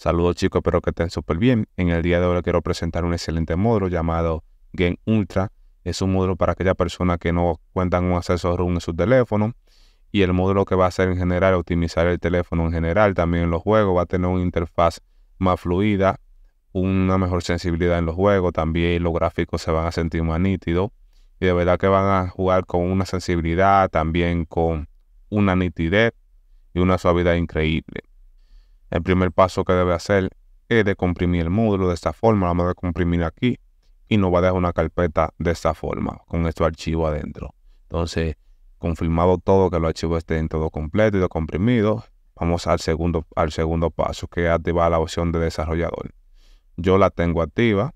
Saludos chicos, espero que estén súper bien. En el día de hoy quiero presentar un excelente módulo llamado Game Ultra. Es un módulo para aquellas personas que no cuentan un acceso rum en su teléfono. Y el módulo que va a hacer en general, optimizar el teléfono en general, también en los juegos, va a tener una interfaz más fluida, una mejor sensibilidad en los juegos, también los gráficos se van a sentir más nítidos. Y de verdad que van a jugar con una sensibilidad, también con una nitidez y una suavidad increíble. El primer paso que debe hacer es de comprimir el módulo de esta forma. Lo vamos a comprimir aquí y nos va a dejar una carpeta de esta forma con este archivo adentro. Entonces, confirmado todo que los archivos estén todo completo y comprimido, vamos al segundo, al segundo paso que es activar la opción de desarrollador. Yo la tengo activa.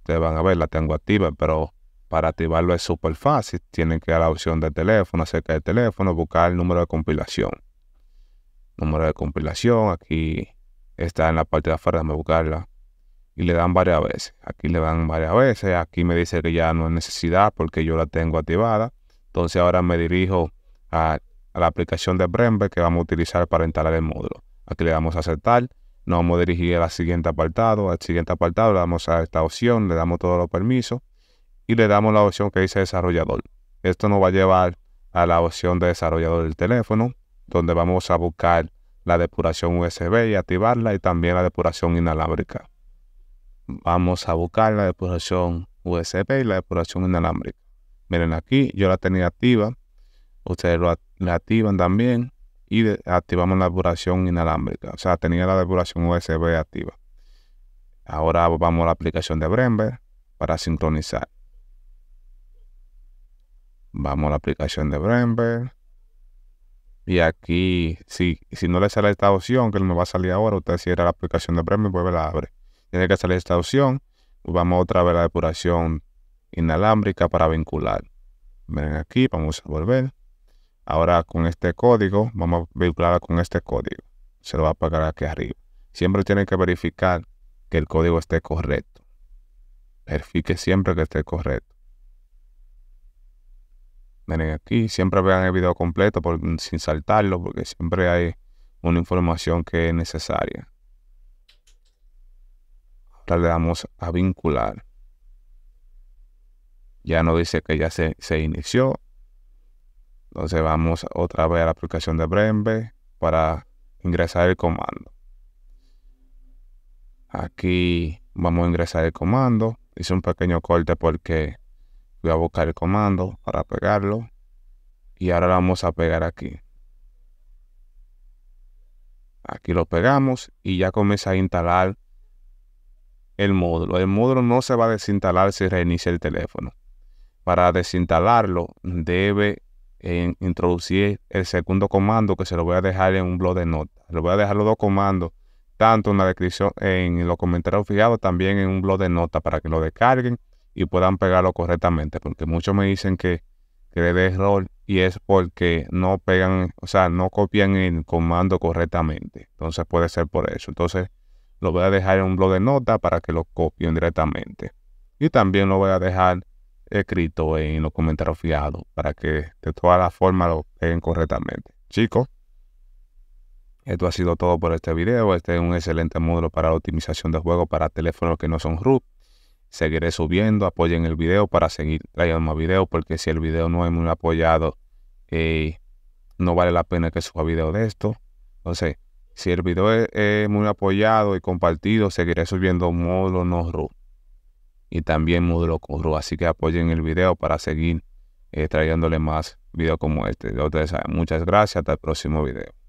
Ustedes van a ver, la tengo activa, pero para activarlo es súper fácil. Tienen que ir a la opción de teléfono, acerca del teléfono, buscar el número de compilación número de compilación, aquí está en la parte de afuera, a buscarla. Y le dan varias veces, aquí le dan varias veces, aquí me dice que ya no es necesidad porque yo la tengo activada. Entonces ahora me dirijo a, a la aplicación de Brembe que vamos a utilizar para instalar el módulo. Aquí le damos a aceptar, nos vamos a dirigir al siguiente apartado, al siguiente apartado le damos a esta opción, le damos todos los permisos y le damos la opción que dice desarrollador. Esto nos va a llevar a la opción de desarrollador del teléfono donde vamos a buscar la depuración USB y activarla y también la depuración inalámbrica. Vamos a buscar la depuración USB y la depuración inalámbrica. Miren aquí, yo la tenía activa. Ustedes la activan también y activamos la depuración inalámbrica. O sea, tenía la depuración USB activa. Ahora vamos a la aplicación de Brember para sincronizar. Vamos a la aplicación de Brember. Y aquí, si, si no le sale esta opción, que no va a salir ahora, usted cierra la aplicación de y vuelve pues, la abre. Tiene que salir esta opción. Vamos otra vez a la depuración inalámbrica para vincular. Ven aquí, vamos a volver. Ahora con este código, vamos a vincular con este código. Se lo va a apagar aquí arriba. Siempre tiene que verificar que el código esté correcto. Verifique siempre que esté correcto aquí, siempre vean el video completo sin saltarlo porque siempre hay una información que es necesaria. Ahora le damos a vincular. Ya nos dice que ya se, se inició. Entonces vamos otra vez a la aplicación de Brembe para ingresar el comando. Aquí vamos a ingresar el comando. Hice un pequeño corte porque voy a buscar el comando para pegarlo y ahora lo vamos a pegar aquí aquí lo pegamos y ya comienza a instalar el módulo el módulo no se va a desinstalar si reinicia el teléfono para desinstalarlo debe eh, introducir el segundo comando que se lo voy a dejar en un blog de notas le voy a dejar los dos comandos tanto en la descripción en los comentarios fijados también en un blog de notas para que lo descarguen y puedan pegarlo correctamente, porque muchos me dicen que, que le dé error y es porque no pegan, o sea, no copian el comando correctamente. Entonces puede ser por eso. Entonces lo voy a dejar en un blog de nota para que lo copien directamente. Y también lo voy a dejar escrito en los comentarios fiados para que de todas las formas lo peguen correctamente. Chicos, esto ha sido todo por este video. Este es un excelente módulo para la optimización de juegos para teléfonos que no son root seguiré subiendo, apoyen el video para seguir trayendo más videos, porque si el video no es muy apoyado, eh, no vale la pena que suba video de esto. Entonces, si el video es, muy apoyado y compartido, seguiré subiendo módulo no y también módulo con Así que apoyen el video para seguir eh, trayéndole más videos como este. muchas gracias, hasta el próximo video.